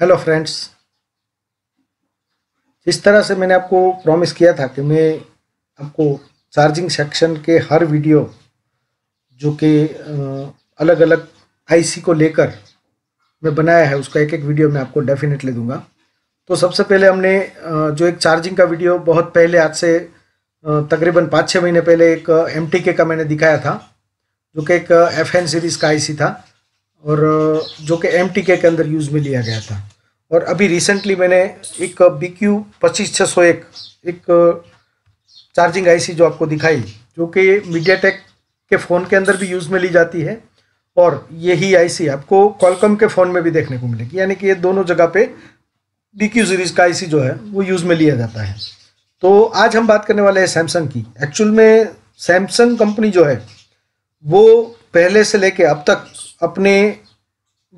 hello friends जिस तरह से मैंने आपको प्रॉमिस किया था कि मैं आपको चार्जिंग सेक्शन के हर वीडियो जो कि अलग अलग आईसी को लेकर मैं बनाया है उसका एक एक वीडियो मैं आपको डेफिनेटली दूंगा तो सबसे पहले हमने जो एक चार्जिंग का वीडियो बहुत पहले आज से तकरीबन पाँच छः महीने पहले एक एम का मैंने दिखाया था जो कि एक एफ सीरीज़ का आई था और जो कि एम के अंदर यूज़ में लिया गया था और अभी रिसेंटली मैंने एक बी क्यू पच्चीस छः सौ एक एक चार्जिंग आईसी जो आपको दिखाई जो कि मीडिया टेक के फ़ोन के अंदर भी यूज़ में ली जाती है और यही आईसी आपको कॉलकम के फ़ोन में भी देखने को मिलेगी यानी कि ये दोनों जगह पे बी क्यू सीरीज़ का आईसी जो है वो यूज़ में लिया जाता है तो आज हम बात करने वाले हैं सैमसंग की एक्चुअल में सैमसंग कंपनी जो है वो पहले से ले अब तक अपने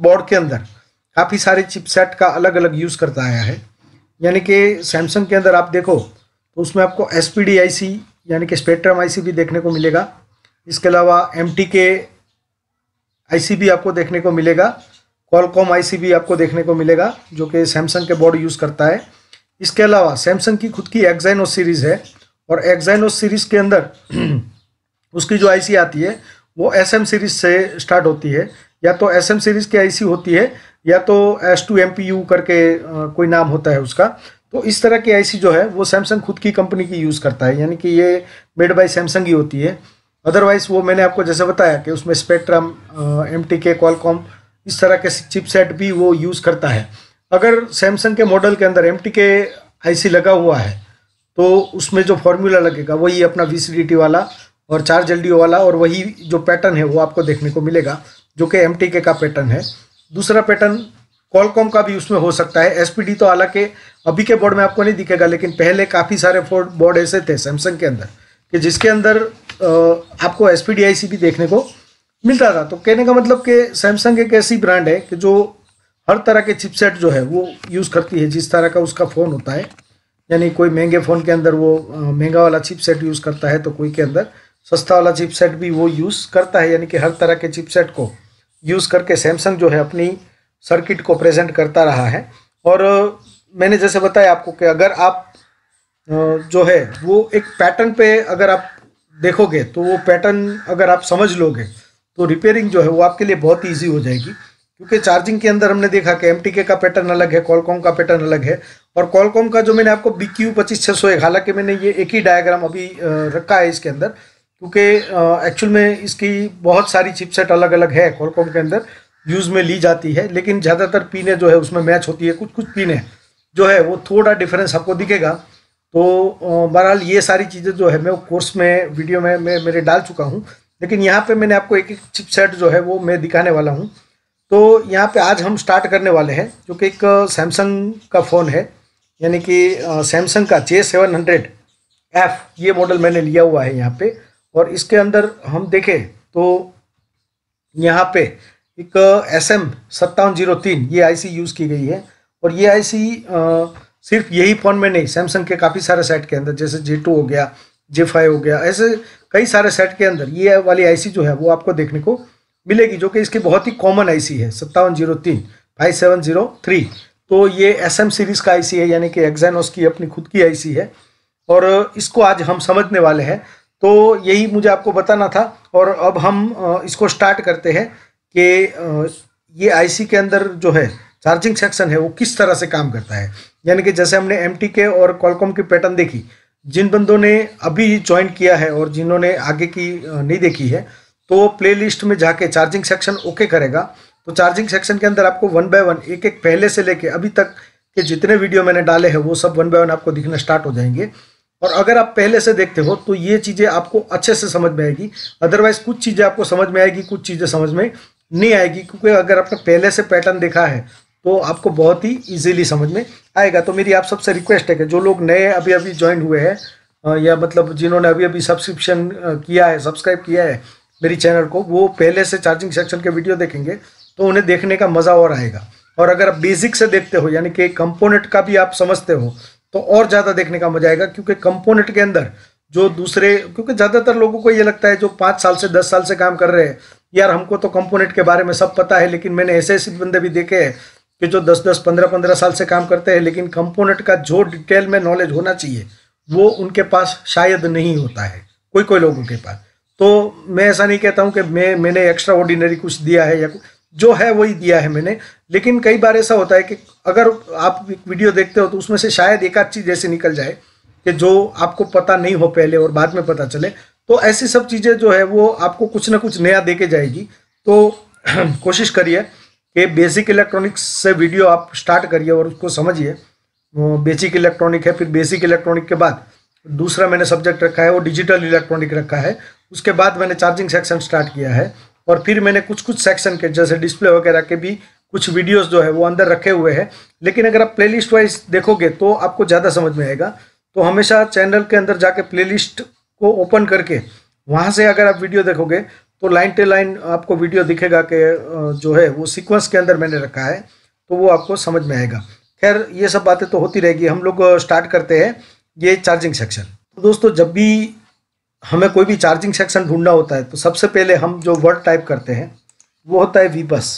बोर्ड के अंदर काफ़ी सारे चिपसेट का अलग अलग यूज़ करता आया है यानी कि सैमसंग के अंदर आप देखो तो उसमें आपको S P D I C यानी कि स्पेक्ट्रम आई सी भी देखने को मिलेगा इसके अलावा एम टी के आई सी भी आपको देखने को मिलेगा कॉलकॉम आई सी भी आपको देखने को मिलेगा जो कि सैमसंग के बोर्ड यूज़ करता है इसके अलावा सैमसंग की खुद की एक्जाइनो सीरीज़ है और एक्जाइनो सीरीज़ के अंदर उसकी जो आईसी आती है वो एस एम सीरीज से स्टार्ट होती है या तो एस एम सीरीज की आईसी होती है या तो S two M P U करके कोई नाम होता है उसका तो इस तरह की आईसी जो है वो सैमसंग खुद की कंपनी की यूज़ करता है यानी कि ये मेड बाय सैमसंग ही होती है अदरवाइज वो मैंने आपको जैसे बताया कि उसमें spectrum M T K Qualcomm इस तरह के चिपसेट भी वो यूज़ करता है अगर सैमसंग के मॉडल के अंदर एम टी के आई लगा हुआ है तो उसमें जो फॉर्मूला लगेगा वही अपना वी वाला और चार जल्दी वाला और वही जो पैटर्न है वो आपको देखने को मिलेगा जो कि एम का पैटर्न है दूसरा पैटर्न कॉलकॉम का भी उसमें हो सकता है एस तो हालांकि अभी के बोर्ड में आपको नहीं दिखेगा लेकिन पहले काफ़ी सारे फोर्ड बोर्ड ऐसे थे सैमसंग के अंदर कि जिसके अंदर आपको एस भी देखने को मिलता था तो कहने का मतलब कि सैमसंग एक ऐसी ब्रांड है कि जो हर तरह के चिपसेट जो है वो यूज़ करती है जिस तरह का उसका फ़ोन होता है यानी कोई महंगे फ़ोन के अंदर वो महंगा वाला चिपसेट यूज़ करता है तो कोई के अंदर सस्ता वाला चिपसेट भी वो यूज़ करता है यानी कि हर तरह के चिपसेट को यूज़ करके सैमसंग जो है अपनी सर्किट को प्रेजेंट करता रहा है और मैंने जैसे बताया आपको कि अगर आप जो है वो एक पैटर्न पे अगर आप देखोगे तो वो पैटर्न अगर आप समझ लोगे तो रिपेयरिंग जो है वो आपके लिए बहुत ईजी हो जाएगी क्योंकि चार्जिंग के अंदर हमने देखा कि एम का पैटर्न अलग है कॉलकॉम का पैटर्न अलग है और कॉलकॉम का जो मैंने आपको बी क्यू पच्चीस छः सौ एक हालांकि मैंने ये एक ही डायग्राम अभी रखा है इसके अंदर क्योंकि एक्चुअल में इसकी बहुत सारी चिपसेट अलग अलग है कॉलकॉम के अंदर यूज़ में ली जाती है लेकिन ज़्यादातर पीने जो है उसमें मैच होती है कुछ कुछ पीने जो है वो थोड़ा डिफरेंस आपको दिखेगा तो बहरहाल ये सारी चीज़ें जो है मैं कोर्स में वीडियो में मैं मेरे डाल चुका हूँ लेकिन यहाँ पे मैंने आपको एक एक चिप जो है वो मैं दिखाने वाला हूँ तो यहाँ पे आज हम स्टार्ट करने वाले हैं जो कि एक सैमसंग का फ़ोन है यानी कि सैमसंग का जे सेवन हंड्रेड एफ़ ये मॉडल मैंने लिया हुआ है यहाँ पर और इसके अंदर हम देखें तो यहाँ पे एक एस एम सत्तावन जीरो तीन ये आईसी यूज़ की गई है और ये आईसी सिर्फ यही फ़ोन में नहीं सैमसंग के काफ़ी सारे सेट के अंदर जैसे जे टू हो गया जे फाइव हो गया ऐसे कई सारे सेट के अंदर ये वाली आईसी जो है वो आपको देखने को मिलेगी जो कि इसकी बहुत ही कॉमन आईसी है सत्तावन जीरो तीन फाइव सेवन जीरो थ्री तो ये एस एम सीरीज़ का आईसी है यानी कि एग्जैनोस की अपनी खुद की आईसी है और इसको आज हम समझने वाले हैं तो यही मुझे आपको बताना था और अब हम इसको स्टार्ट करते हैं कि ये आईसी के अंदर जो है चार्जिंग सेक्शन है वो किस तरह से काम करता है यानी कि जैसे हमने एम के और कॉलकॉम की पैटर्न देखी जिन बंदों ने अभी ज्वाइन किया है और जिन्होंने आगे की नहीं देखी है तो लिस्ट में जाके चार्जिंग सेक्शन ओके करेगा तो चार्जिंग सेक्शन के अंदर आपको वन बाय वन एक एक पहले से लेके अभी तक के जितने वीडियो मैंने डाले हैं वो सब वन बाय वन आपको दिखना स्टार्ट हो जाएंगे और अगर आप पहले से देखते हो तो ये चीज़ें आपको अच्छे से समझ में आएगी अदरवाइज कुछ चीज़ें आपको समझ में आएगी कुछ चीज़ें समझ में नहीं आएगी क्योंकि अगर आपने पहले से पैटर्न देखा है तो आपको बहुत ही इजीली समझ में आएगा तो मेरी आप सबसे रिक्वेस्ट है कि जो लोग नए अभी अभी ज्वाइन हुए हैं या मतलब जिन्होंने अभी अभी सब्सक्रिप्शन किया है सब्सक्राइब किया है मेरी चैनल को वो पहले से चार्जिंग सेक्शन के वीडियो देखेंगे तो उन्हें देखने का मज़ा और आएगा और अगर आप बेसिक से देखते हो यानी कि कंपोनेंट का भी आप समझते हो तो और ज़्यादा देखने का मजा आएगा क्योंकि कंपोनेंट के अंदर जो दूसरे क्योंकि ज़्यादातर लोगों को ये लगता है जो पाँच साल से दस साल से काम कर रहे हैं यार हमको तो कंपोनेंट के बारे में सब पता है लेकिन मैंने ऐसे ऐसे बंदे भी देखे हैं कि जो दस दस पंद्रह पंद्रह साल से काम करते हैं लेकिन कंपोनेंट का जो डिटेल में नॉलेज होना चाहिए वो उनके पास शायद नहीं होता है कोई कोई लोगों के पास तो मैं ऐसा नहीं कहता हूँ कि मैं मैंने एक्स्ट्रा ऑर्डिनरी कुछ दिया है या कुछ जो है वही दिया है मैंने लेकिन कई बार ऐसा होता है कि अगर आप वीडियो देखते हो तो उसमें से शायद एक आध चीज़ ऐसी निकल जाए कि जो आपको पता नहीं हो पहले और बाद में पता चले तो ऐसी सब चीज़ें जो है वो आपको कुछ ना कुछ नया दे जाएगी तो कोशिश करिए कि बेसिक इलेक्ट्रॉनिक्स से वीडियो आप स्टार्ट करिए और उसको समझिए बेसिक इलेक्ट्रॉनिक है फिर बेसिक इलेक्ट्रॉनिक के बाद दूसरा मैंने सब्जेक्ट रखा है वो डिजिटल इलेक्ट्रॉनिक रखा है उसके बाद मैंने चार्जिंग सेक्शन स्टार्ट किया है और फिर मैंने कुछ कुछ सेक्शन के जैसे डिस्प्ले वगैरह के भी कुछ वीडियोस जो है वो अंदर रखे हुए हैं लेकिन अगर आप प्लेलिस्ट वाइज देखोगे तो आपको ज़्यादा समझ में आएगा तो हमेशा चैनल के अंदर जाके प्लेलिस्ट को ओपन करके वहाँ से अगर आप वीडियो देखोगे तो लाइन टू लाइन आपको वीडियो दिखेगा कि जो है वो सिक्वेंस के अंदर मैंने रखा है तो वो आपको समझ में आएगा खैर ये सब बातें तो होती रहेगी हम लोग स्टार्ट करते हैं ये चार्जिंग सेक्शन तो दोस्तों जब भी हमें कोई भी चार्जिंग सेक्शन ढूंढना होता है तो सबसे पहले हम जो वर्ड टाइप करते हैं वो होता है वी बस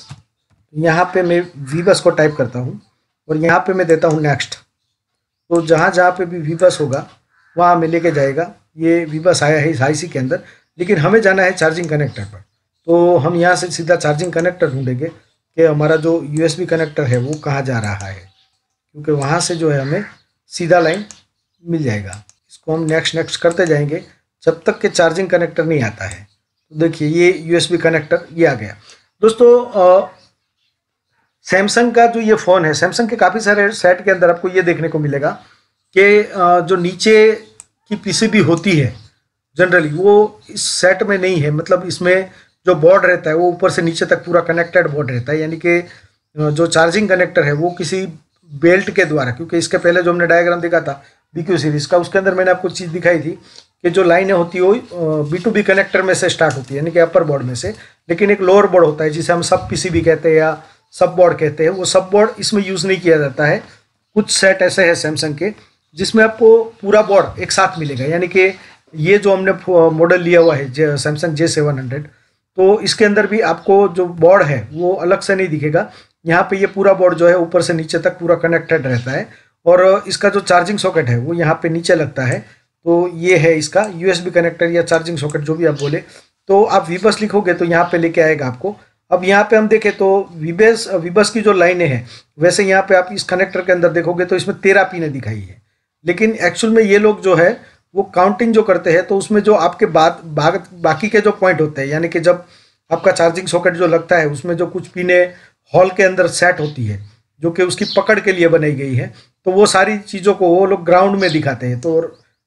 यहाँ पे मैं वी बस को टाइप करता हूँ और यहाँ पे मैं देता हूँ नेक्स्ट तो जहाँ जहाँ पे भी वी बस होगा वहाँ हमें लेके जाएगा ये वी बस आया है इस आई के अंदर लेकिन हमें जाना है चार्जिंग कनेक्टर पर तो हम यहाँ से सीधा चार्जिंग कनेक्टर ढूंढेंगे कि हमारा जो बी कनेक्टर है वो कहाँ जा रहा है क्योंकि वहाँ से जो है हमें सीधा लाइन मिल जाएगा इसको हम नेक्स्ट नेक्स्ट करते जाएंगे जब तक के चार्जिंग कनेक्टर नहीं आता है तो देखिए ये यूएसबी कनेक्टर ये आ गया दोस्तों सैमसंग का जो ये फ़ोन है सैमसंग के काफ़ी सारे सेट के अंदर आपको ये देखने को मिलेगा कि जो नीचे की पीसीबी होती है जनरली वो इस सेट में नहीं है मतलब इसमें जो बोर्ड रहता है वो ऊपर से नीचे तक पूरा कनेक्टेड बोर्ड रहता है यानी कि जो चार्जिंग कनेक्टर है वो किसी बेल्ट के द्वारा क्योंकि इसके पहले जो हमने डायग्राम देखा था बी सीरीज का उसके अंदर मैंने आपको चीज़ दिखाई थी कि जो लाइनें होती है वो बी टू बी कनेक्टर में से स्टार्ट होती है यानी कि अपर बोर्ड में से लेकिन एक लोअर बोर्ड होता है जिसे हम सब पी भी कहते हैं या सब बोर्ड कहते हैं वो सब बोर्ड इसमें यूज़ नहीं किया जाता है कुछ सेट ऐसे हैं सैमसंग के जिसमें आपको पूरा बोर्ड एक साथ मिलेगा यानी कि ये जो हमने मॉडल लिया हुआ है सैमसंग जे सेवन हंड्रेड तो इसके अंदर भी आपको जो बोर्ड है वो अलग से नहीं दिखेगा यहाँ पे ये पूरा बोर्ड जो है ऊपर से नीचे तक पूरा कनेक्टेड रहता है और इसका जो चार्जिंग सॉकेट है वो यहाँ पे नीचे लगता है तो ये है इसका यूएसबी कनेक्टर या चार्जिंग सॉकेट जो भी आप बोले तो आप वीबस लिखोगे तो यहाँ पे लेके आएगा आपको अब यहाँ पे हम देखें तो वीबस वीबस की जो लाइनें हैं वैसे यहाँ पे आप इस कनेक्टर के अंदर देखोगे तो इसमें तेरह पीने दिखाई है लेकिन एक्चुअल में ये लोग जो है वो काउंटिंग जो करते हैं तो उसमें जो आपके बाद भाग बाकी के जो पॉइंट होते हैं यानी कि जब आपका चार्जिंग सॉकेट जो लगता है उसमें जो कुछ पीने हॉल के अंदर सेट होती है जो कि उसकी पकड़ के लिए बनाई गई है तो वो सारी चीज़ों को वो लोग ग्राउंड में दिखाते हैं तो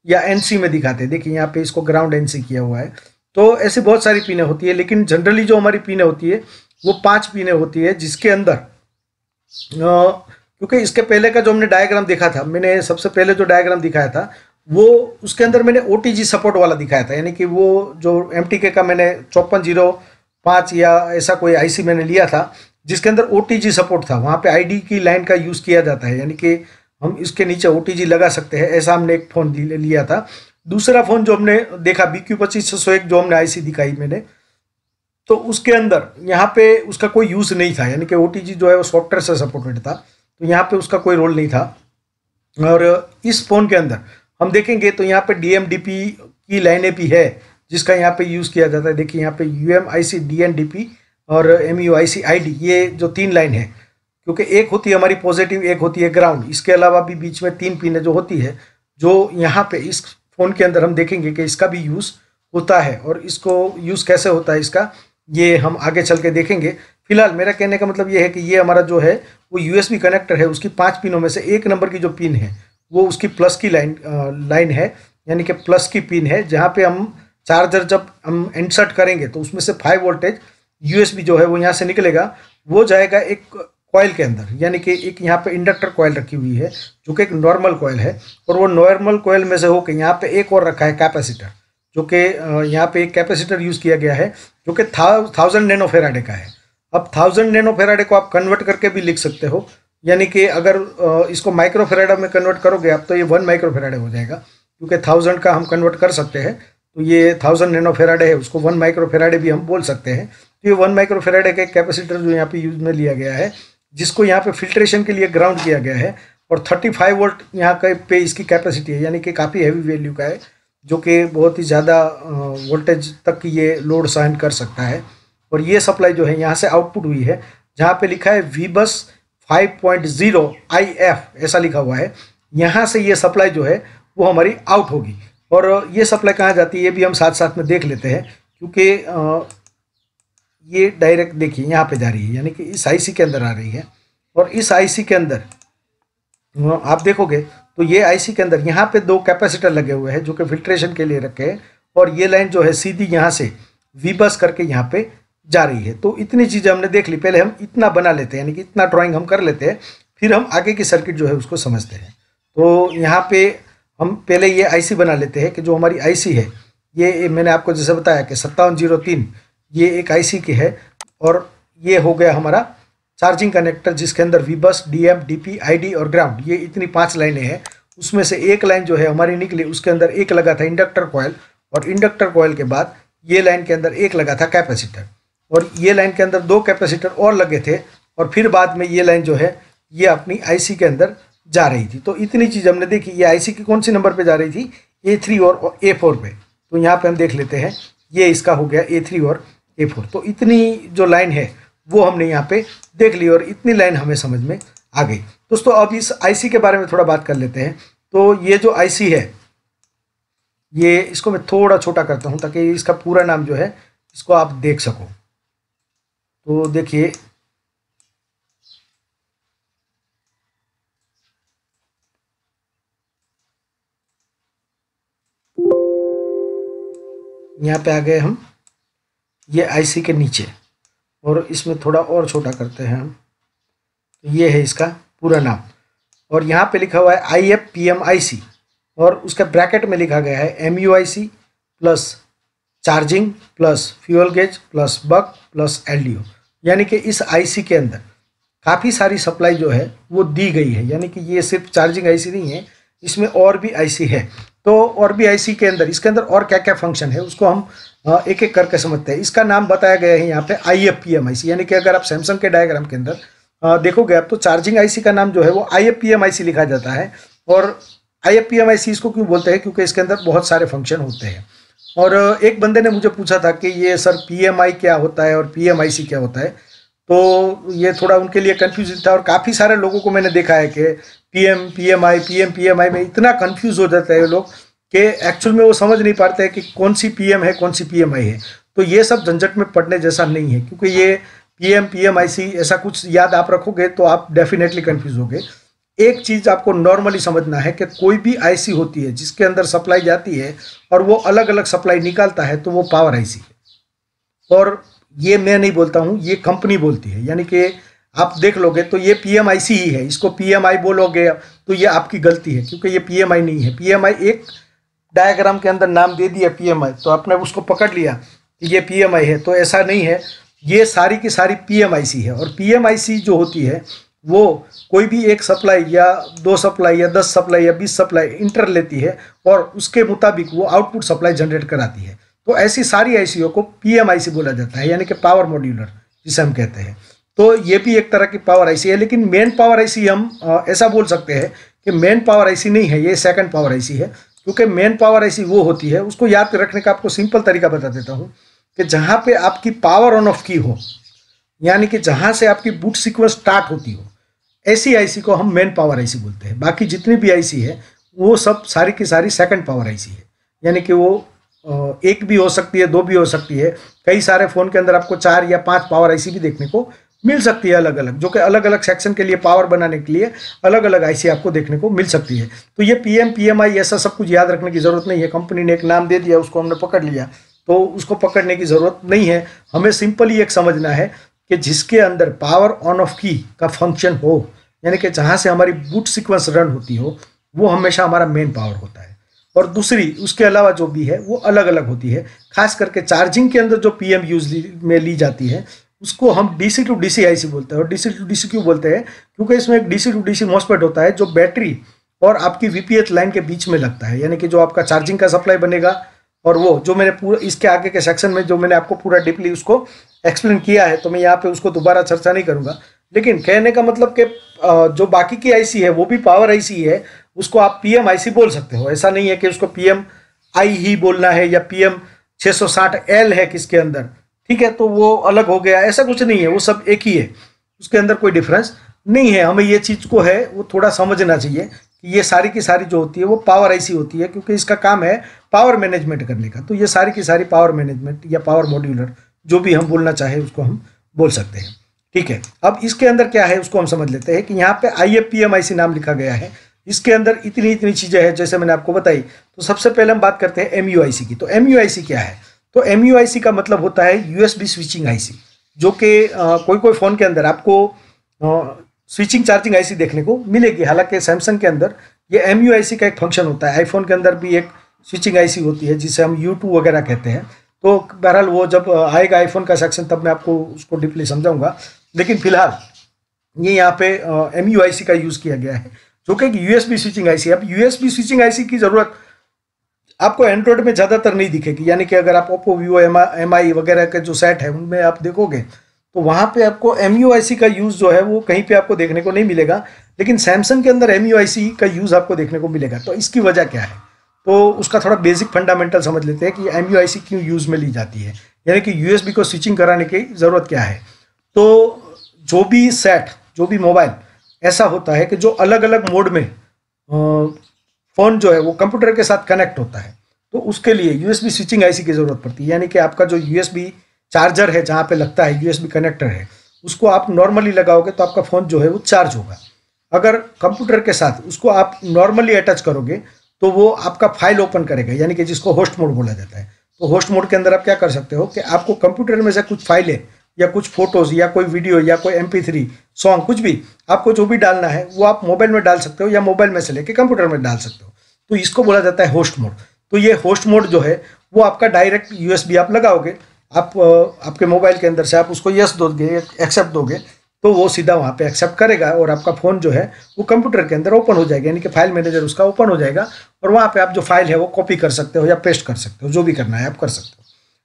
या एनसी में दिखाते हैं देखिए यहाँ पे इसको ग्राउंड एनसी किया हुआ है तो ऐसी बहुत सारी पीने होती है लेकिन जनरली जो हमारी पीने होती है वो पांच पीने होती है जिसके अंदर क्योंकि इसके पहले का जो हमने डायग्राम देखा था मैंने सबसे पहले जो डायग्राम दिखाया था वो उसके अंदर मैंने ओ सपोर्ट वाला दिखाया था यानी कि वो जो एम का मैंने चौपन जीरो पाँच या ऐसा कोई आई मैंने लिया था जिसके अंदर ओ सपोर्ट था वहाँ पे आई की लाइन का यूज़ किया जाता है यानी कि हम इसके नीचे ओ लगा सकते हैं ऐसा हमने एक फ़ोन लिया था दूसरा फ़ोन जो हमने देखा बी क्यू पच्चीस छः सौ एक जो हमने आईसी दिखाई मैंने तो उसके अंदर यहाँ पे उसका कोई यूज़ नहीं था यानी कि ओ जो है वो सॉफ्टवेयर से सपोर्टेड था तो यहाँ पे उसका कोई रोल नहीं था और इस फ़ोन के अंदर हम देखेंगे तो यहाँ पे डी की लाइने भी है जिसका यहाँ पे यूज़ किया जाता है देखिए यहाँ पे U M I C D N D P और M U I C I D ये जो तीन लाइन है क्योंकि एक होती है हमारी पॉजिटिव एक होती है ग्राउंड इसके अलावा भी बीच में तीन पिन जो होती है जो यहाँ पे इस फ़ोन के अंदर हम देखेंगे कि इसका भी यूज़ होता है और इसको यूज़ कैसे होता है इसका ये हम आगे चल के देखेंगे फिलहाल मेरा कहने का मतलब ये है कि ये हमारा जो है वो यू कनेक्टर है उसकी पाँच पिनों में से एक नंबर की जो पिन है वो उसकी प्लस की लाइन लाइन है यानी कि प्लस की पिन है जहाँ पर हम चार्जर जब हम इंसर्ट करेंगे तो उसमें से फाइव वोल्टेज यू जो है वो यहाँ से निकलेगा वो जाएगा एक कॉयल के अंदर यानी कि एक यहाँ पे इंडक्टर कॉयल रखी हुई है जो कि एक नॉर्मल कॉयल है और वो नॉर्मल कॉयल में से होकर यहाँ पे एक और रखा है कैपेसिटर जो कि यहाँ पे एक कैपेसिटर यूज़ किया गया है जो कि था, थाउजेंड नैनो फेराडे का है अब थाउजेंड नैनो फेराडे को आप कन्वर्ट करके भी लिख सकते हो यानी कि अगर इसको माइक्रो में कन्वर्ट करोगे आप तो ये वन माइक्रो फेराडे हो जाएगा क्योंकि थाउजेंड का हम कन्वर्ट कर सकते हैं तो ये थाउजेंड नैनो फेराडे है उसको वन माइक्रो फेराडे भी हम बोल सकते हैं तो ये वन माइक्रो फेराडे का कैपेसिटर जो यहाँ पे यूज में लिया गया है जिसको यहाँ पे फिल्ट्रेशन के लिए ग्राउंड किया गया है और 35 वोल्ट यहाँ का पे इसकी कैपेसिटी है यानी कि काफ़ी हैवी वैल्यू का है जो कि बहुत ही ज़्यादा वोल्टेज तक ये लोड सहन कर सकता है और ये सप्लाई जो है यहाँ से आउटपुट हुई है जहाँ पे लिखा है V bus five point zero I F ऐसा लिखा हुआ है यहाँ से ये सप्लाई जो है वो हमारी आउट होगी और ये सप्लाई कहाँ जाती है ये भी हम साथ साथ में देख लेते हैं क्योंकि ये डायरेक्ट देखिए यहाँ पे जा रही है यानी कि इस आईसी के अंदर आ रही है और इस आईसी के अंदर हाँ, आप देखोगे तो ये आईसी के अंदर यहाँ पे दो कैपेसिटर लगे हुए हैं जो कि फिल्ट्रेशन के लिए रखे हैं और ये लाइन जो है सीधी यहाँ से वी बस करके यहाँ पे जा रही है तो इतनी चीज़ें हमने देख ली पहले हम इतना बना लेते हैं यानी कि इतना ड्राॅइंग हम कर लेते हैं फिर हम आगे की सर्किट जो है उसको समझते हैं तो यहाँ पर हम पहले ये आई बना लेते हैं कि जो हमारी आई है ये मैंने आपको जैसे बताया कि सत्तावन जीरो तीन ये एक आईसी की है और ये हो गया हमारा चार्जिंग कनेक्टर जिसके अंदर V bus D M D P I D और ग्राउंड ये इतनी पांच लाइनें हैं उसमें से एक लाइन जो है हमारी निकली उसके अंदर एक लगा था इंडक्टर कोयल और इंडक्टर कोयल के बाद ये लाइन के अंदर एक लगा था कैपेसिटर और ये लाइन के अंदर दो कैपेसिटर और लगे थे और फिर बाद में ये लाइन जो है ये अपनी आईसी के अंदर जा रही थी तो इतनी चीज़ हमने देखी ये आईसी की कौन सी नंबर पे जा रही थी ए थ्री और ए फोर पे तो यहाँ पे हम देख लेते हैं ये इसका हो गया ए थ्री और ए फोर तो इतनी जो लाइन है वो हमने यहाँ पे देख ली और इतनी लाइन हमें समझ में आ गई दोस्तों अब इस आईसी के बारे में थोड़ा बात कर लेते हैं तो ये जो आईसी है ये इसको मैं थोड़ा छोटा करता हूँ ताकि इसका पूरा नाम जो है इसको आप देख सको तो देखिए यहाँ पे आ गए हम ये आईसी के नीचे और इसमें थोड़ा और छोटा करते हैं हम तो ये है इसका पूरा नाम और यहाँ पे लिखा हुआ है I F P M I C और उसके ब्रैकेट में लिखा गया है M U I C plus charging plus fuel gauge plus buck plus L D O यानी कि इस आईसी के अंदर काफ़ी सारी सप्लाई जो है वो दी गई है यानी कि ये सिर्फ चार्जिंग आईसी नहीं है इसमें और भी आईसी है तो और बी आई सी के अंदर इसके अंदर और क्या क्या फंक्शन है उसको हम एक एक करके समझते हैं इसका नाम बताया गया है यहाँ पे I F P M I C यानी कि अगर आप सैमसंग के डायग्राम के अंदर देखोगे आप तो चार्जिंग आई सी का नाम जो है वो I F P M I C लिखा जाता है और I F P M I C इसको क्यों बोलते हैं क्योंकि इसके अंदर बहुत सारे फंक्शन होते हैं और एक बंदे ने मुझे पूछा था कि ये सर पी एम आई क्या होता है और पी एम आई सी क्या होता है तो ये थोड़ा उनके लिए कन्फ्यूजन था और काफ़ी सारे लोगों को मैंने देखा है कि पीएम पीएमआई पीएम पीएमआई में इतना कंफ्यूज हो जाता है लोग कि एक्चुअल में वो समझ नहीं पाते हैं कि कौन सी पीएम है कौन सी पीएमआई है तो ये सब झंझट में पड़ने जैसा नहीं है क्योंकि ये पीएम पीएमआईसी ऐसा कुछ याद आप रखोगे तो आप डेफिनेटली कंफ्यूज होगे एक चीज़ आपको नॉर्मली समझना है कि कोई भी आईसी होती है जिसके अंदर सप्लाई जाती है और वो अलग अलग सप्लाई निकालता है तो वो पावर आईसी है और ये मैं नहीं बोलता हूँ ये कंपनी बोलती है यानी कि आप देख लोगे तो ये पी ही है इसको पी बोलोगे तो ये आपकी गलती है क्योंकि ये पी नहीं है पी एक डायग्राम के अंदर नाम दे दिया पी तो आपने उसको पकड़ लिया कि ये पी है तो ऐसा नहीं है ये सारी की सारी पी है और पी जो होती है वो कोई भी एक सप्लाई या दो सप्लाई या दस सप्लाई या बीस सप्लाई इंटर लेती है और उसके मुताबिक वो आउटपुट सप्लाई जनरेट कराती है तो ऐसी सारी आई को पी बोला जाता है यानी कि पावर मॉड्यूलर जिसे हम कहते हैं तो ये भी एक तरह की पावर आईसी है लेकिन मेन पावर आईसी हम ऐसा बोल सकते हैं कि मेन पावर आईसी नहीं है ये सेकंड पावर आईसी है क्योंकि मेन पावर आईसी वो होती है उसको याद रखने का आपको सिंपल तरीका बता देता हूँ कि जहाँ पे आपकी पावर ऑन ऑफ की हो यानी कि जहाँ से आपकी बूट सिक्वेंस स्टार्ट होती हो ऐसी आई को हम मेन पावर आई बोलते हैं बाकी जितनी भी आई है वो सब सारी की सारी सेकेंड पावर आई है यानी कि वो एक भी हो सकती है दो भी हो सकती है कई सारे फ़ोन के अंदर आपको चार या पाँच पावर आई भी देखने को मिल सकती है अलग अलग जो कि अलग अलग सेक्शन के लिए पावर बनाने के लिए अलग अलग आईसी आपको देखने को मिल सकती है तो ये पीएम पीएमआई ऐसा सब कुछ याद रखने की ज़रूरत नहीं है कंपनी ने एक नाम दे दिया उसको हमने पकड़ लिया तो उसको पकड़ने की ज़रूरत नहीं है हमें सिंपली एक समझना है कि जिसके अंदर पावर ऑन ऑफ की का फंक्शन हो यानी कि जहाँ से हमारी बूट सिक्वेंस रन होती हो वो हमेशा हमारा मेन पावर होता है और दूसरी उसके अलावा जो भी है वो अलग अलग होती है खास करके चार्जिंग के अंदर जो पीएम यूज में ली जाती है उसको हम डीसी टू डीसी आईसी बोलते हैं और डीसी टू डीसी क्यों बोलते हैं क्योंकि इसमें एक डीसी टू डीसी मॉसपेट होता है जो बैटरी और आपकी वीपीएच लाइन के बीच में लगता है यानी कि जो आपका चार्जिंग का सप्लाई बनेगा और वो जो मैंने पूरा इसके आगे के सेक्शन में जो मैंने आपको पूरा डीपली उसको एक्सप्लेन किया है तो मैं यहाँ पर उसको दोबारा चर्चा नहीं करूँगा लेकिन कहने का मतलब कि जो बाकी की आई है वो भी पावर आई है उसको आप पी एम बोल सकते हो ऐसा नहीं है कि उसको पी आई ही बोलना है या पी एम एल है किसके अंदर ठीक है तो वो अलग हो गया ऐसा कुछ नहीं है वो सब एक ही है उसके अंदर कोई डिफरेंस नहीं है हमें ये चीज़ को है वो थोड़ा समझना चाहिए कि ये सारी की सारी जो होती है वो पावर ऐसी होती है क्योंकि इसका काम है पावर मैनेजमेंट करने का तो ये सारी की सारी पावर मैनेजमेंट या पावर मॉड्यूलर जो भी हम बोलना चाहे उसको हम बोल सकते हैं ठीक है अब इसके अंदर क्या है उसको हम समझ लेते हैं कि यहाँ पे I F P M I C नाम लिखा गया है इसके अंदर इतनी इतनी चीज़ें हैं जैसे मैंने आपको बताई तो सबसे पहले हम बात करते हैं एम यू आई सी की तो एम यू आई सी क्या है तो एम का मतलब होता है यूएसबी स्विचिंग आईसी जो कि कोई कोई फ़ोन के अंदर आपको स्विचिंग चार्जिंग आईसी देखने को मिलेगी हालांकि सैमसंग के अंदर ये एम का एक फंक्शन होता है आईफोन के अंदर भी एक स्विचिंग आईसी होती है जिसे हम यू वगैरह कहते हैं तो बहरहाल वो जब आएगा आईफोन का सेक्शन तब मैं आपको उसको डीपली समझाऊंगा लेकिन फिलहाल ये यहाँ पे एम का यूज़ किया गया है जो कि यू बी स्विचिंग सी अब बी स्विचिंग सी की ज़रूरत आपको एंड्रॉयड में ज़्यादातर नहीं दिखेगी यानी कि अगर आप ओप्पो वीवो एम आई वगैरह के जो सेट है उनमें आप देखोगे तो वहाँ पे आपको एम का यूज़ जो है वो कहीं पे आपको देखने को नहीं मिलेगा लेकिन सैमसंग के अंदर एम का यूज़ आपको देखने को मिलेगा तो इसकी वजह क्या है तो उसका थोड़ा बेसिक फंडामेंटल समझ लेते हैं कि एम क्यों यूज़ में ली जाती है यानी कि यू को स्विचिंग कराने की ज़रूरत क्या है तो जो भी सेट जो भी मोबाइल ऐसा होता है कि जो अलग अलग मोड में फ़ोन जो है वो कंप्यूटर के साथ कनेक्ट होता है तो उसके लिए यूएसबी स्विचिंग आईसी की ज़रूरत पड़ती है यानी कि आपका जो यूएसबी चार्जर है जहाँ पे लगता है यूएसबी कनेक्टर है उसको आप नॉर्मली लगाओगे तो आपका फ़ोन जो है वो चार्ज होगा अगर कंप्यूटर के साथ उसको आप नॉर्मली अटैच करोगे तो वो आपका फाइल ओपन करेगा यानी कि जिसको होस्ट मोड बोला जाता है तो होस्ट मोड के अंदर आप क्या कर सकते हो कि आपको कंप्यूटर में से कुछ फाइलें या कुछ फोटोज़ या कोई वीडियो या कोई एम थ्री सॉन्ग कुछ भी आपको जो भी डालना है वो आप मोबाइल में डाल सकते हो या मोबाइल में से लेके कंप्यूटर में डाल सकते हो तो इसको बोला जाता है होस्ट मोड तो ये होस्ट मोड जो है वो आपका डायरेक्ट यूएसबी आप लगाओगे आप आपके मोबाइल के अंदर से आप उसको यस दोगे एक्सेप्ट दोगे तो वो सीधा वहाँ पे एक्सेप्ट करेगा और आपका फ़ोन जो है वो कंप्यूटर के अंदर ओपन हो जाएगा यानी कि फाइल मैनेजर उसका ओपन हो जाएगा और वहाँ पे आप जो फाइल है वो कॉपी कर सकते हो या पेस्ट कर सकते हो जो भी करना है आप कर सकते हो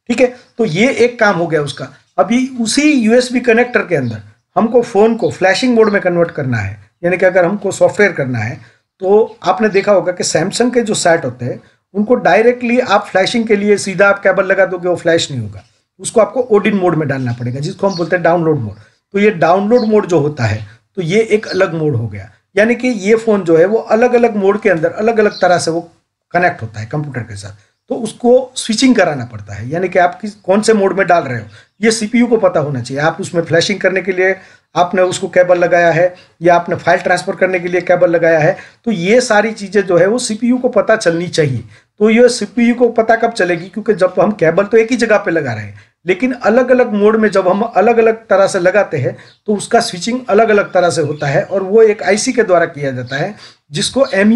ठीक है तो ये एक काम हो गया उसका अभी उसी यूएसबी कनेक्टर के अंदर हमको फ़ोन को फ्लैशिंग मोड में कन्वर्ट करना है यानी कि अगर हमको सॉफ्टवेयर करना है तो आपने देखा होगा कि सैमसंग के जो सेट होते हैं उनको डायरेक्टली आप फ्लैशिंग के लिए सीधा आप केबल लगा दोगे वो फ्लैश नहीं होगा उसको आपको ओडिन मोड में डालना पड़ेगा जिसको हम बोलते हैं डाउनलोड मोड तो ये डाउनलोड मोड जो होता है तो ये एक अलग मोड हो गया यानी कि ये फ़ोन जो है वो अलग अलग मोड के अंदर अलग अलग तरह से वो कनेक्ट होता है कंप्यूटर के साथ तो उसको स्विचिंग कराना पड़ता है यानी कि आप किस कौन से मोड में डाल रहे हो ये सीपीयू को पता होना चाहिए आप उसमें फ्लैशिंग करने के लिए आपने उसको केबल लगाया है या आपने फाइल ट्रांसफर करने के लिए केबल लगाया है तो ये सारी चीज़ें जो है वो सीपीयू को पता चलनी चाहिए तो ये सीपीयू को पता कब चलेगी क्योंकि जब हम केबल तो एक ही जगह पे लगा रहे हैं लेकिन अलग अलग मोड में जब हम अलग अलग तरह से लगाते हैं तो उसका स्विचिंग अलग अलग तरह से होता है और वो एक आईसी के द्वारा किया जाता है जिसको एम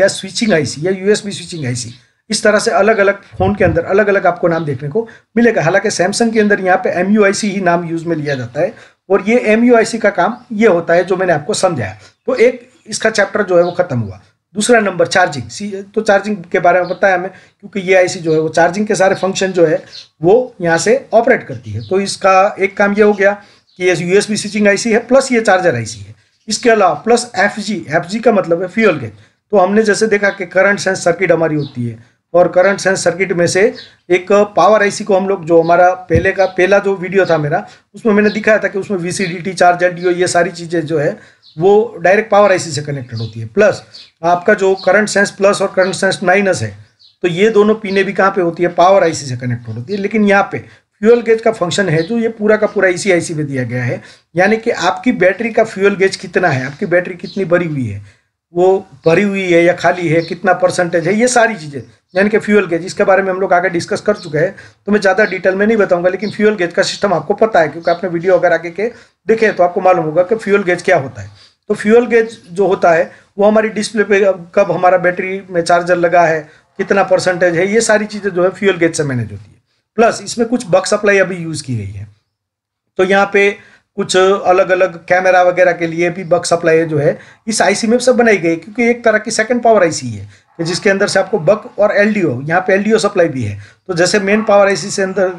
या स्विचिंग आईसी या यूएसबी स्विचिंग आईसी इस तरह से अलग अलग फ़ोन के अंदर अलग अलग आपको नाम देखने को मिलेगा हालांकि सैमसंग के अंदर यहाँ पे एम ही नाम यूज़ में लिया जाता है और ये एम का काम ये होता है जो मैंने आपको समझाया तो एक इसका चैप्टर जो है वो ख़त्म हुआ दूसरा नंबर चार्जिंग सी तो चार्जिंग के बारे में बताया हमें क्योंकि ये आईसी जो है वो चार्जिंग के सारे फंक्शन जो है वो यहाँ से ऑपरेट करती है तो इसका एक काम ये हो गया कि ये U S B switching IC है प्लस ये चार्जर आईसी है इसके अलावा plus F G F G का मतलब है फ्यूल गेज तो हमने जैसे देखा कि करंट सेंस सर्किट हमारी होती है और करंट सेंस सर्किट में से एक पावर आईसी को हम लोग जो हमारा पहले का पहला जो वीडियो था मेरा उसमें मैंने दिखाया था कि उसमें V C D T charge L ये सारी चीज़ें जो है वो डायरेक्ट पावर आईसी से कनेक्टेड होती है प्लस आपका जो करंट सेंस प्लस और करंट सेंस माइनस है तो ये दोनों पीने भी कहाँ पे होती है पावर आईसी से कनेक्टेड होती है लेकिन यहाँ पे फ्यूल गेज का फंक्शन है जो ये पूरा का पूरा इसी आईसी में दिया गया है यानी कि आपकी बैटरी का फ्यूल गेज कितना है आपकी बैटरी कितनी भरी हुई है वो भरी हुई है या खाली है कितना परसेंटेज है ये सारी चीज़ें यानी कि फ्यूल गेज इसके बारे में हम लोग आगे डिस्कस कर चुके हैं तो मैं ज़्यादा डिटेल में नहीं बताऊंगा लेकिन फ्यूल गेज का सिस्टम आपको पता है क्योंकि आपने वीडियो अगर आगे के देखे तो आपको मालूम होगा कि फ्यूल गेज क्या होता है तो फ्यूल गेज जो होता है वो हमारी डिस्प्ले पर कब हमारा बैटरी में चार्जर लगा है कितना परसेंटेज है ये सारी चीज़ें जो है फ्यूल गेज से मैनेज होती है प्लस इसमें कुछ बक सप्लाई अभी यूज़ की गई है तो यहाँ पे कुछ अलग अलग कैमरा वगैरह के लिए भी बग सप्लाई जो है इस आईसी में सब बनाई गई क्योंकि एक तरह की सेकंड पावर आईसी है जिसके अंदर से आपको बक और एलडीओ यहाँ पे एलडीओ सप्लाई भी है तो जैसे मेन पावर आईसी से अंदर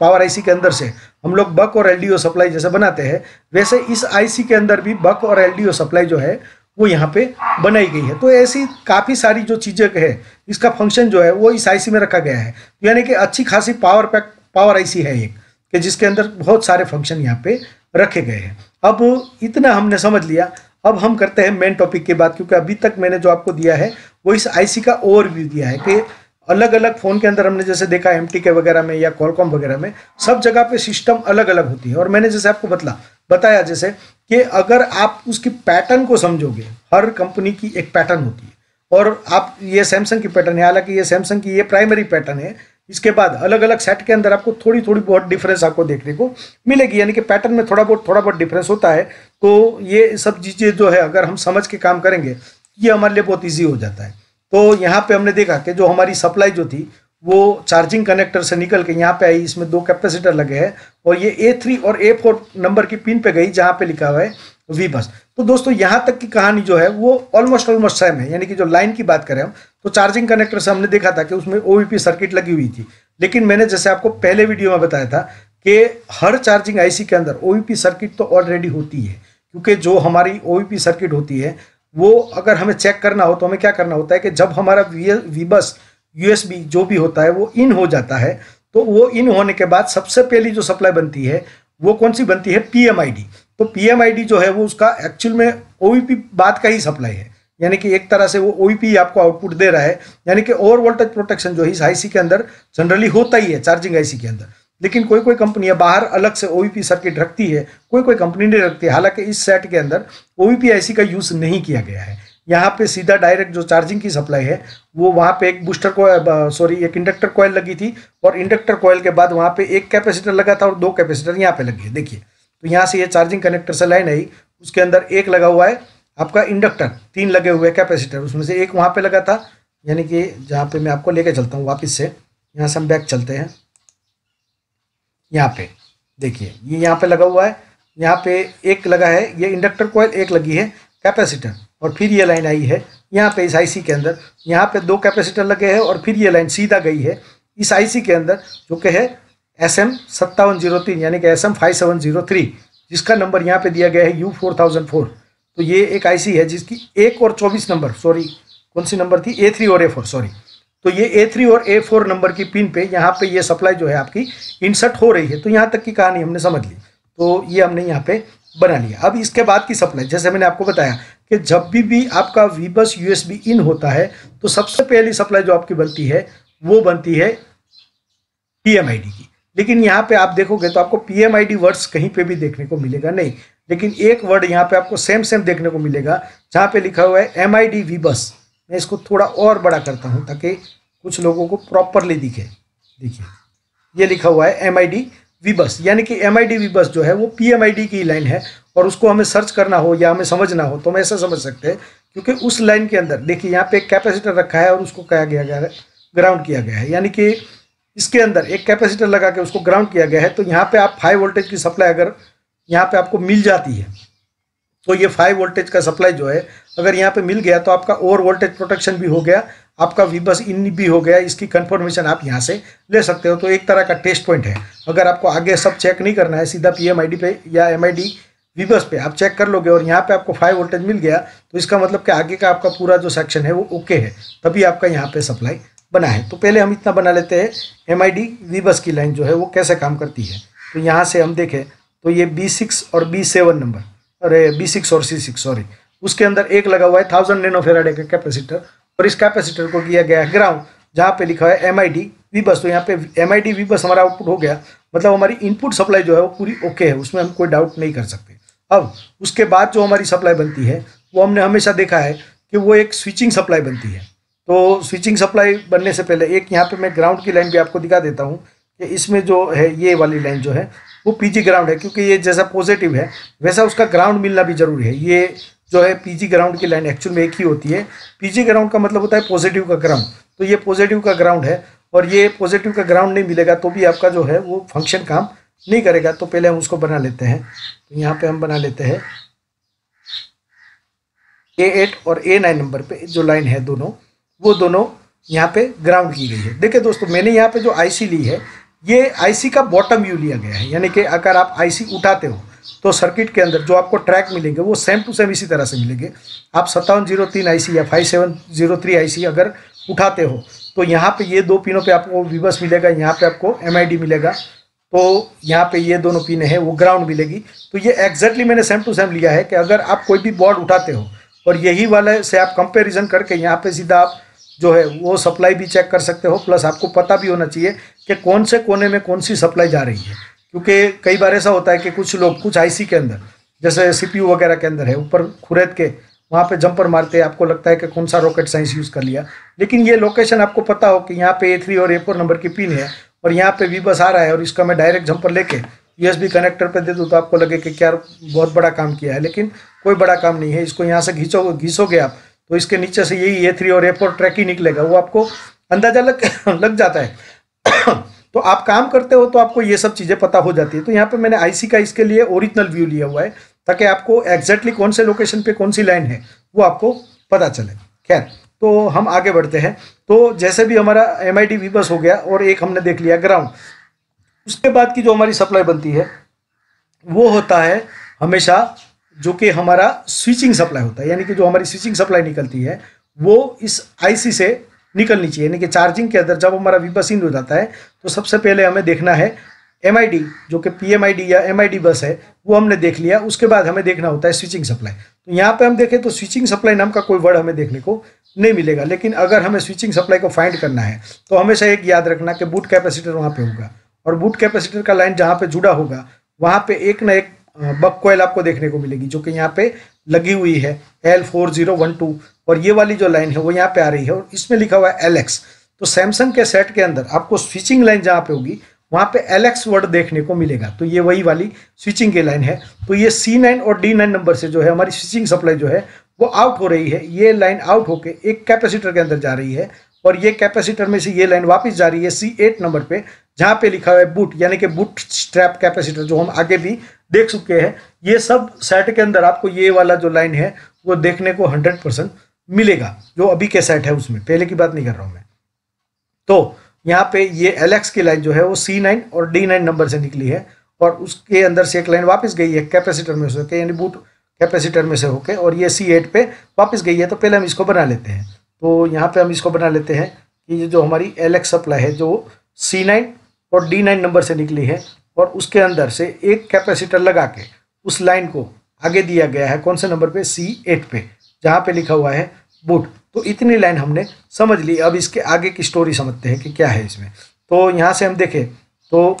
पावर आईसी के अंदर से हम लोग बक और एलडीओ सप्लाई जैसे बनाते हैं वैसे इस आई के अंदर भी बक और एल सप्लाई जो है वो यहाँ पे बनाई गई है तो ऐसी काफ़ी सारी जो चीज़ें है इसका फंक्शन जो है वो इस आईसी में रखा गया है तो यानी कि अच्छी खासी पावर पैक पावर आईसी है एक कि जिसके अंदर बहुत सारे फंक्शन यहाँ पे रखे गए हैं अब इतना हमने समझ लिया अब हम करते हैं मेन टॉपिक की बात क्योंकि अभी तक मैंने जो आपको दिया है वो इस आईसी का ओवरव्यू दिया है कि अलग अलग फ़ोन के अंदर हमने जैसे देखा एम टी के वगैरह में या कॉलकॉम वगैरह में सब जगह पे सिस्टम अलग अलग होती है और मैंने जैसे आपको बतला बताया जैसे कि अगर आप उसकी पैटर्न को समझोगे हर कंपनी की एक पैटर्न होती है और आप ये सैमसंग की पैटर्न है हालांकि ये सैमसंग की ये प्राइमरी पैटर्न है इसके बाद अलग अलग सेट के अंदर आपको थोड़ी थोड़ी बहुत डिफरेंस आपको देखने को मिलेगी यानी कि पैटर्न में थोड़ा बहुत थोड़ा बहुत डिफरेंस होता है तो ये सब चीज़ें जो है अगर हम समझ के काम करेंगे ये हमारे लिए बहुत ईजी हो जाता है तो यहाँ पर हमने देखा कि जो हमारी सप्लाई जो थी वो चार्जिंग कनेक्टर से निकल के यहाँ पे आई इसमें दो कैपेसिटर लगे हैं और ये ए थ्री और ए फोर नंबर की पिन पे गई जहाँ पे लिखा हुआ है वी बस तो दोस्तों यहाँ तक की कहानी जो है वो ऑलमोस्ट ऑलमोस्ट सेम है यानी कि जो लाइन की बात करें हम तो चार्जिंग कनेक्टर से हमने देखा था कि उसमें ओ सर्किट लगी हुई थी लेकिन मैंने जैसे आपको पहले वीडियो में बताया था कि हर चार्जिंग आईसी के अंदर ओ सर्किट तो ऑलरेडी होती है क्योंकि जो हमारी ओ सर्किट होती है वो अगर हमें चेक करना हो तो हमें क्या करना होता है कि जब हमारा वी बस यूएसबी जो भी होता है वो इन हो जाता है तो वो इन होने के बाद सबसे पहली जो सप्लाई बनती है वो कौन सी बनती है पी तो पी जो है वो उसका एक्चुअल में ओ बात का ही सप्लाई है यानी कि एक तरह से वो ओईपी e आपको आउटपुट दे रहा है यानी कि ओवर वोल्टेज प्रोटेक्शन जो इस आईसी के अंदर जनरली होता ही है चार्जिंग आईसी के अंदर लेकिन कोई कोई कंपनी है बाहर अलग से ओवीपी सर्किट e रखती है कोई कोई कंपनी नहीं रखती है हालांकि इस सेट के अंदर ओवीपी आईसी e का यूज़ नहीं किया गया है यहाँ पे सीधा डायरेक्ट जो चार्जिंग की सप्लाई है वो वहाँ पे एक बूस्टर को सॉरी एक इंडक्टर कोयल लगी थी और इंडक्टर कोयल के बाद वहाँ पे एक कैपेसिटर लगा था और दो कैपेसिटर यहाँ पे लगी है देखिए तो यहाँ से ये यह चार्जिंग कनेक्टर से लाइन आई उसके अंदर एक लगा हुआ है आपका इंडक्टर तीन लगे हुए कैपेसिटर उसमें से एक वहाँ पे लगा था यानी कि जहाँ पे मैं आपको लेके चलता हूँ वापस से यहाँ से हम बैक चलते हैं यहाँ पे देखिए ये यहाँ पे लगा हुआ है यहाँ पे एक लगा है ये इंडक्टर कोयल एक लगी है कैपेसिटर और फिर ये लाइन आई है यहाँ पे इस आईसी के अंदर यहाँ पे दो कैपेसिटर लगे हैं और फिर ये लाइन सीधा गई है इस आईसी के अंदर जो कि है एस एम सत्तावन जीरो तीन यानी कि S M five seven zero three जिसका नंबर यहाँ पे दिया गया है यू फोर थाउजेंड फोर तो ये एक आईसी है जिसकी एक और चौबीस नंबर सॉरी कौन सी नंबर थी ए थ्री और ए फोर सॉरी तो ये ए थ्री और ए फोर नंबर की पिन पे यहाँ पे ये सप्लाई जो है आपकी इंसर्ट हो रही है तो यहाँ तक की कहानी हमने समझ ली तो ये हमने यहाँ पे बना लिया अब इसके बाद की सप्लाई जैसे मैंने आपको बताया कि जब भी भी आपका वीबस यूएसबी इन होता है तो सबसे पहली सप्लाई जो आपकी बनती है वो बनती है डी की लेकिन यहाँ पे आप देखोगे तो आपको डी वर्ड्स कहीं पे भी देखने को मिलेगा नहीं लेकिन एक वर्ड यहाँ पे आपको सेम सेम देखने को मिलेगा जहाँ पे लिखा हुआ है एम आई डी वी बस मैं इसको थोड़ा और बड़ा करता हूँ ताकि कुछ लोगों को प्रॉपरली दिखे देखिए ये लिखा हुआ है एम आई डी वी बस यानी कि एम आई डी वी बस जो है वो पी एम आई डी की लाइन है और उसको हमें सर्च करना हो या हमें समझना हो तो हम ऐसा समझ सकते हैं क्योंकि उस लाइन के अंदर देखिए यहाँ पे एक कैपेसिटर रखा है और उसको कहा गया गया है ग्राउंड किया गया है यानी कि इसके अंदर एक कैपेसिटर लगा के उसको ग्राउंड किया गया है तो यहाँ पे आप हाई वोल्टेज की सप्लाई अगर यहाँ पे आपको मिल जाती है तो ये फाइव वोल्टेज का सप्लाई जो है अगर यहाँ पे मिल गया तो आपका ओवर वोल्टेज प्रोटेक्शन भी हो गया आपका वीबस इन भी हो गया इसकी कंफर्मेशन आप यहाँ से ले सकते हो तो एक तरह का टेस्ट पॉइंट है अगर आपको आगे सब चेक नहीं करना है सीधा डी पे या वी बस पे आप चेक कर लोगे और यहाँ पे आपको फाइव वोल्टेज मिल गया तो इसका मतलब कि आगे का आपका पूरा जो सेक्शन है वो ओके है तभी आपका यहाँ पर सप्लाई बना है तो पहले हम इतना बना लेते हैं एम आई बस की लाइन जो है वो कैसे काम करती है तो यहाँ से हम देखें तो ये बी सिक्स और बी सेवन नंबर अरे बी सिक्स और सी सिक्स सॉरी उसके अंदर एक लगा हुआ है थाउजेंड फेराडे का कैपेसिटर और इस कैपेसिटर को किया गया है ग्राउंड जहाँ पे लिखा है एम आई डी वी बस तो यहाँ पे एम आई डी वी बस हमारा आउटपुट हो गया मतलब हमारी इनपुट सप्लाई जो है वो पूरी ओके okay है उसमें हम कोई डाउट नहीं कर सकते अब उसके बाद जो हमारी सप्लाई बनती है वो हमने हमेशा देखा है कि वो एक स्विचिंग सप्लाई बनती है तो स्विचिंग सप्लाई बनने से पहले एक यहाँ पे मैं ग्राउंड की लाइन भी आपको दिखा देता हूँ कि इसमें जो है ये वाली लाइन जो है वो पीजी ग्राउंड है क्योंकि ये जैसा पॉजिटिव है वैसा उसका ग्राउंड मिलना भी जरूरी है ये जो है पीजी ग्राउंड की लाइन एक्चुअल में एक ही होती है पीजी ग्राउंड का मतलब होता है पॉजिटिव का ग्राउंड तो ये पॉजिटिव का ग्राउंड है और ये पॉजिटिव का ग्राउंड नहीं मिलेगा तो भी आपका जो है वो फंक्शन काम नहीं करेगा तो पहले हम उसको बना लेते हैं तो यहाँ पे हम बना लेते हैं ए एट और ए नाइन नंबर पे जो लाइन है दोनों वो दोनों यहाँ पे ग्राउंड की गई है देखिए दोस्तों मैंने यहाँ पे जो आईसी ली है ये आईसी का बॉटम व्यू लिया गया है यानी कि अगर आप आईसी उठाते हो तो सर्किट के अंदर जो आपको ट्रैक मिलेंगे वो सेम टू सेम इसी तरह से मिलेंगे आप सत्तावन जीरो तीन आई या five seven zero three I अगर उठाते हो तो यहाँ पे ये दो पिनों पे आपको विवस मिलेगा यहाँ पे आपको एम मिलेगा तो यहाँ पे ये दोनों पिन है वो ग्राउंड मिलेगी तो ये एग्जैक्टली मैंने सेम टू सेम लिया है कि अगर आप कोई भी बॉर्ड उठाते हो और यही वाले से आप कंपेरिजन करके यहाँ पर सीधा आप जो है वो सप्लाई भी चेक कर सकते हो प्लस आपको पता भी होना चाहिए कि कौन से कोने में कौन सी सप्लाई जा रही है क्योंकि कई बार ऐसा होता है कि कुछ लोग कुछ आईसी के अंदर जैसे सीपीयू वगैरह के अंदर है ऊपर खुरैद के वहाँ पे जंपर मारते हैं आपको लगता है कि कौन सा रॉकेट साइंस यूज़ कर लिया लेकिन ये लोकेशन आपको पता हो कि यहाँ पे ए थ्री और ए फोर नंबर की पिन है और यहाँ पे वी बस आ रहा है और इसका मैं डायरेक्ट जंपर लेके यूएसबी कनेक्टर पे दे दूँ तो आपको लगे कि क्या बहुत बड़ा काम किया है लेकिन कोई बड़ा काम नहीं है इसको यहाँ से घींचो घिसोगे आप तो इसके नीचे से यही ए थ्री और ए फोर ट्रैक ही निकलेगा वो आपको अंदाजा लग लग जाता है तो आप काम करते हो तो आपको ये सब चीज़ें पता हो जाती है तो यहाँ पे मैंने आईसी का इसके लिए ओरिजिनल व्यू लिया हुआ है ताकि आपको एग्जैक्टली कौन से लोकेशन पे कौन सी लाइन है वो आपको पता चले खैर तो हम आगे बढ़ते हैं तो जैसे भी हमारा एम आई वीबस हो गया और एक हमने देख लिया ग्राउंड उसके बाद की जो हमारी सप्लाई बनती है वो होता है हमेशा जो कि हमारा स्विचिंग सप्लाई होता है यानी कि जो हमारी स्विचिंग सप्लाई निकलती है वो इस आईसी से निकलनी चाहिए यानी कि चार्जिंग के अंदर जब हमारा विबसिंग हो जाता है तो सबसे पहले हमें देखना है एम जो कि पी या एम बस है वो हमने देख लिया उसके बाद हमें देखना होता है स्विचिंग सप्लाई तो यहाँ पर हम देखें तो स्विचिंग सप्लाई नाम का कोई वर्ड हमें देखने को नहीं मिलेगा लेकिन अगर हमें स्विचिंग सप्लाई को फाइंड करना है तो हमेशा एक याद रखना कि बूट कैपेसिटर वहाँ पे होगा और बूट कैपेसिटर का लाइन जहाँ पे जुड़ा होगा वहाँ पे एक ना एक बक कोयल आपको देखने को मिलेगी जो कि यहाँ पे लगी हुई है L four zero one two और ये वाली जो लाइन है वो यहाँ पे आ रही है और इसमें लिखा हुआ है एल एक्स तो सैमसंग के सेट के अंदर आपको स्विचिंग लाइन जहाँ पे होगी वहाँ पे एल एक्स वर्ड देखने को मिलेगा तो ये वही वाली स्विचिंग की लाइन है तो ये सी नाइन और डी नाइन नंबर से जो है हमारी स्विचिंग सप्लाई जो है वो आउट हो रही है ये लाइन आउट होके एक कैपेसिटर के अंदर जा रही है और ये कैपेसिटर में से ये लाइन वापस जा रही है सी एट नंबर पे जहाँ पे लिखा हुआ है बूट यानी कि बूट स्ट्रैप कैपेसिटर जो हम आगे भी देख चुके हैं ये सब सेट के अंदर आपको ये वाला जो लाइन है वो देखने को हंड्रेड परसेंट मिलेगा जो अभी के सेट है उसमें पहले की बात नहीं कर रहा हूँ मैं तो यहाँ पे ये एल एक्स की लाइन जो है वो सी नाइन और डी नाइन नंबर से निकली है और उसके अंदर से एक लाइन वापस गई है कैपेसिटर में से होके यानी बूट कैपेसिटर में से होके और ये सी एट पे वापस गई है तो पहले हम इसको बना लेते हैं तो यहाँ पे हम इसको बना लेते हैं कि ये जो हमारी एल एक्स सप्लाई है जो सी नाइन और डी नाइन नंबर से निकली है और उसके अंदर से एक कैपेसिटर लगा के उस लाइन को आगे दिया गया है कौन से नंबर पे सी एट पे जहाँ पे लिखा हुआ है बुट तो इतनी लाइन हमने समझ ली अब इसके आगे की स्टोरी समझते हैं कि क्या है इसमें तो यहाँ से हम देखें तो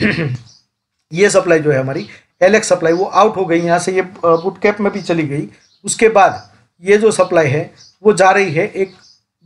ये सप्लाई जो है हमारी एल सप्लाई वो आउट हो गई यहाँ से ये बुट कैप में भी चली गई उसके बाद ये जो सप्लाई है वो जा रही है एक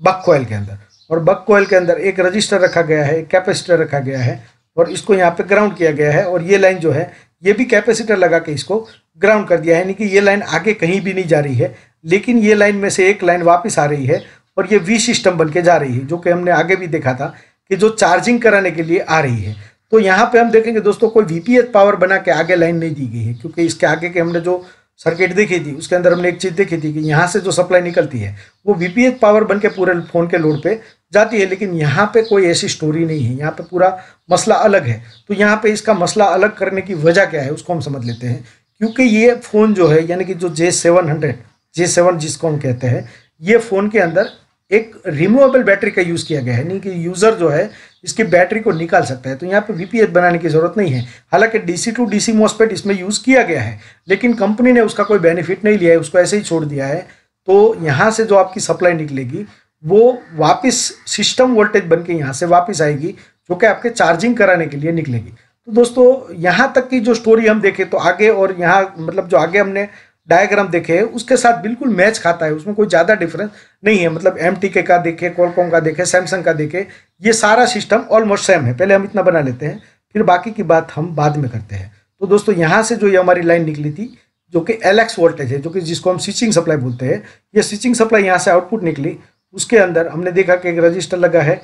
बक कोयल के अंदर और बक कोयल के अंदर एक रजिस्टर रखा गया है एक कैपेसिटर रखा गया है और इसको यहाँ पे ग्राउंड किया गया है और ये लाइन जो है ये भी कैपेसिटर लगा के इसको ग्राउंड कर दिया है यानी कि ये लाइन आगे कहीं भी नहीं जा रही है लेकिन ये लाइन में से एक लाइन वापस आ रही है और ये वी सिस्टम बन के जा रही है जो कि हमने आगे भी देखा था कि जो चार्जिंग कराने के लिए आ रही है तो यहाँ पर हम देखेंगे दोस्तों कोई वी पावर बना के आगे लाइन नहीं दी गई है क्योंकि इसके आगे के हमने जो सर्किट देखी थी उसके अंदर हमने एक चीज़ देखी थी कि यहाँ से जो सप्लाई निकलती है वो वीपीएच पावर बन के पूरे फ़ोन के लोड पे जाती है लेकिन यहाँ पे कोई ऐसी स्टोरी नहीं है यहाँ पे पूरा मसला अलग है तो यहाँ पे इसका मसला अलग करने की वजह क्या है उसको हम समझ लेते हैं क्योंकि ये फ़ोन जो है यानी कि जो J seven hundred J seven जिसको हम कहते हैं ये फ़ोन के अंदर एक रिमूवेबल बैटरी का यूज़ किया गया है यानी कि यूज़र जो है इसकी बैटरी को निकाल सकता है तो यहाँ पे वीपीएच बनाने की ज़रूरत नहीं है हालांकि डीसी टू डीसी मोसपेट इसमें यूज़ किया गया है लेकिन कंपनी ने उसका कोई बेनिफिट नहीं लिया है उसको ऐसे ही छोड़ दिया है तो यहाँ से जो आपकी सप्लाई निकलेगी वो वापिस सिस्टम वोल्टेज बन के यहाँ से वापिस आएगी जो कि आपके चार्जिंग कराने के लिए निकलेगी तो दोस्तों यहाँ तक की जो स्टोरी हम देखें तो आगे और यहाँ मतलब जो आगे हमने डायग्राम देखे उसके साथ बिल्कुल मैच खाता है उसमें कोई ज़्यादा डिफरेंस नहीं है मतलब एम का देखे कॉलकॉम का देखे सैमसंग का देखे ये सारा सिस्टम ऑलमोस्ट सेम है पहले हम इतना बना लेते हैं फिर बाकी की बात हम बाद में करते हैं तो दोस्तों यहाँ से जो ये हमारी लाइन निकली थी जो कि एल एक्स वोल्टेज है जो कि जिसको हम स्विचिंग सप्लाई बोलते हैं ये स्विचिंग सप्लाई यहाँ से आउटपुट निकली उसके अंदर हमने देखा कि एक रजिस्टर लगा है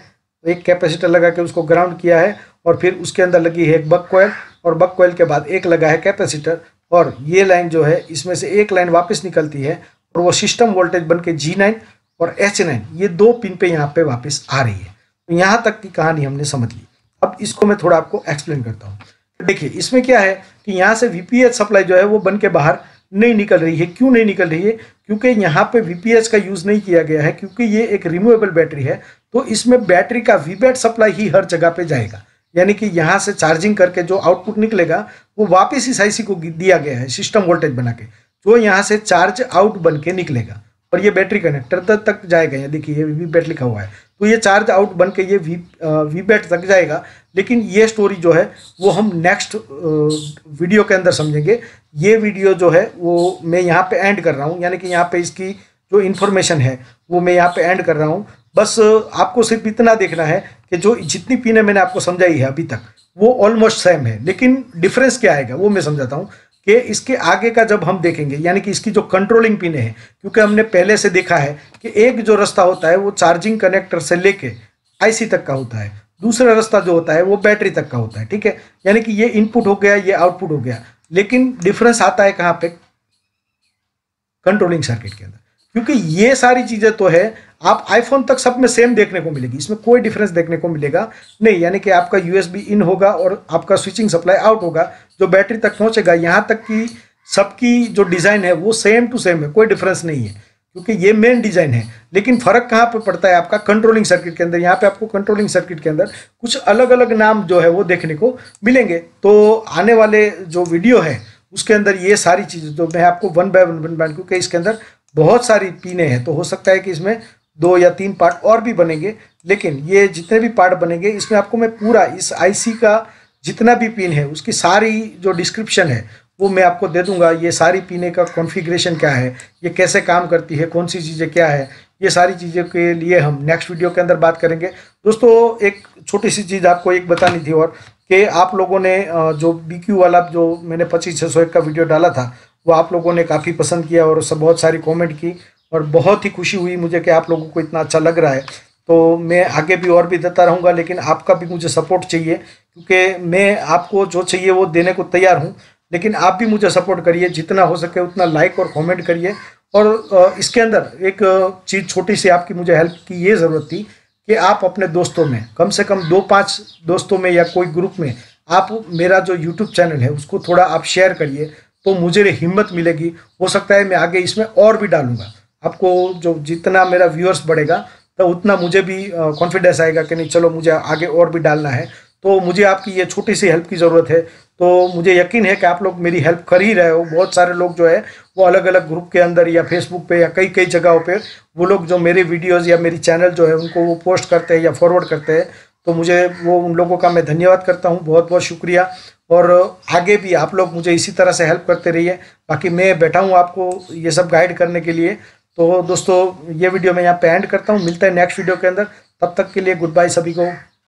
एक कैपेसिटर लगा के उसको ग्राउंड किया है और फिर उसके अंदर लगी है एक बक कोयल और बक कोयल के बाद एक लगा है कैपेसिटर और ये लाइन जो है इसमें से एक लाइन वापस निकलती है और वो सिस्टम वोल्टेज बन के जी नाइन और एच नाइन ये दो पिन पे यहाँ पे वापस आ रही है तो यहाँ तक की कहानी हमने समझ ली अब इसको मैं थोड़ा आपको एक्सप्लेन करता हूँ देखिए इसमें क्या है कि यहाँ से वी सप्लाई जो है वो बन के बाहर नहीं निकल रही है क्यों नहीं निकल रही है क्योंकि यहाँ पे वी का यूज़ नहीं किया गया है क्योंकि ये एक रिमूवेबल बैटरी है तो इसमें बैटरी का वी सप्लाई ही हर जगह पे जाएगा यानी कि यहाँ से चार्जिंग करके जो आउटपुट निकलेगा वो वापस इस आईसी को दिया गया है सिस्टम वोल्टेज बना के जो यहाँ से चार्ज आउट बन के निकलेगा और ये बैटरी कनेक्टर तक तक जाएगा यहाँ देखिए ये वी बैट लिखा हुआ है तो ये चार्ज आउट बन के ये वी वी बैट तक जाएगा लेकिन ये स्टोरी जो है वो हम नेक्स्ट वीडियो के अंदर समझेंगे ये वीडियो जो है वो मैं यहाँ पर एंड कर रहा हूँ यानी कि यहाँ पर इसकी जो इन्फॉर्मेशन है वो मैं यहाँ पे एंड कर रहा हूँ बस आपको सिर्फ इतना देखना है कि जो जितनी पीने मैंने आपको समझाई है अभी तक वो ऑलमोस्ट सेम है लेकिन डिफरेंस क्या आएगा वो मैं समझाता हूँ कि इसके आगे का जब हम देखेंगे यानी कि इसकी जो कंट्रोलिंग पीने हैं क्योंकि हमने पहले से देखा है कि एक जो रास्ता होता है वो चार्जिंग कनेक्टर से लेके आईसी तक का होता है दूसरा रास्ता जो होता है वो बैटरी तक का होता है ठीक है यानी कि ये इनपुट हो गया ये आउटपुट हो गया लेकिन डिफरेंस आता है कहाँ पे कंट्रोलिंग सर्किट के अंदर क्योंकि ये सारी चीज़ें तो है आप आईफोन तक सब में सेम देखने को मिलेगी इसमें कोई डिफरेंस देखने को मिलेगा नहीं यानी कि आपका यूएसबी इन होगा और आपका स्विचिंग सप्लाई आउट होगा जो बैटरी तक पहुंचेगा यहाँ तक कि सबकी जो डिज़ाइन है वो सेम टू सेम है कोई डिफरेंस नहीं है क्योंकि ये मेन डिज़ाइन है लेकिन फ़र्क कहाँ पर पड़ता है आपका कंट्रोलिंग सर्किट के अंदर यहाँ पे आपको कंट्रोलिंग सर्किट के अंदर कुछ अलग अलग नाम जो है वो देखने को मिलेंगे तो आने वाले जो वीडियो है उसके अंदर ये सारी चीज़ें जो मैं आपको one by one one by क्योंकि इसके अंदर बहुत सारी पीने हैं तो हो सकता है कि इसमें दो या तीन पार्ट और भी बनेंगे लेकिन ये जितने भी पार्ट बनेंगे इसमें आपको मैं पूरा इस आईसी का जितना भी पिन है उसकी सारी जो डिस्क्रिप्शन है वो मैं आपको दे दूंगा ये सारी पीने का कॉन्फ़िगरेशन क्या है ये कैसे काम करती है कौन सी चीज़ें क्या है ये सारी चीज़ों के लिए हम नेक्स्ट वीडियो के अंदर बात करेंगे दोस्तों एक छोटी सी चीज़ आपको एक बतानी थी और कि आप लोगों ने जो बी वाला जो मैंने पच्चीस छः सौ एक का वीडियो डाला था वो आप लोगों ने काफ़ी पसंद किया और उससे बहुत सारी कॉमेंट की और बहुत ही खुशी हुई मुझे कि आप लोगों को इतना अच्छा लग रहा है तो मैं आगे भी और भी देता रहूँगा लेकिन आपका भी मुझे सपोर्ट चाहिए क्योंकि मैं आपको जो चाहिए वो देने को तैयार हूँ लेकिन आप भी मुझे सपोर्ट करिए जितना हो सके उतना लाइक और कॉमेंट करिए और इसके अंदर एक चीज़ छोटी सी आपकी मुझे हेल्प की ये ज़रूरत थी कि आप अपने दोस्तों में कम से कम दो पाँच दोस्तों में या कोई ग्रुप में आप मेरा जो यूट्यूब चैनल है उसको थोड़ा आप शेयर करिए तो मुझे हिम्मत मिलेगी हो सकता है मैं आगे इसमें और भी डालूंगा आपको जो जितना मेरा व्यूअर्स बढ़ेगा तो उतना मुझे भी कॉन्फिडेंस आएगा कि नहीं चलो मुझे आगे और भी डालना है तो मुझे आपकी ये छोटी सी हेल्प की ज़रूरत है तो मुझे यकीन है कि आप लोग मेरी हेल्प कर ही रहे हो बहुत सारे लोग जो है वो अलग अलग ग्रुप के अंदर या फेसबुक पे या कई कई जगहों पे वो लोग जो मेरे वीडियोस या मेरी चैनल जो है उनको वो पोस्ट करते हैं या फॉरवर्ड करते हैं तो मुझे वो उन लोगों का मैं धन्यवाद करता हूँ बहुत बहुत शुक्रिया और आगे भी आप लोग मुझे इसी तरह से हेल्प करते रहिए बाकी मैं बैठा हूँ आपको ये सब गाइड करने के लिए तो दोस्तों ये वीडियो मैं यहाँ पे एंड करता हूँ मिलता है नेक्स्ट वीडियो के अंदर तब तक के लिए गुड बाय सभी को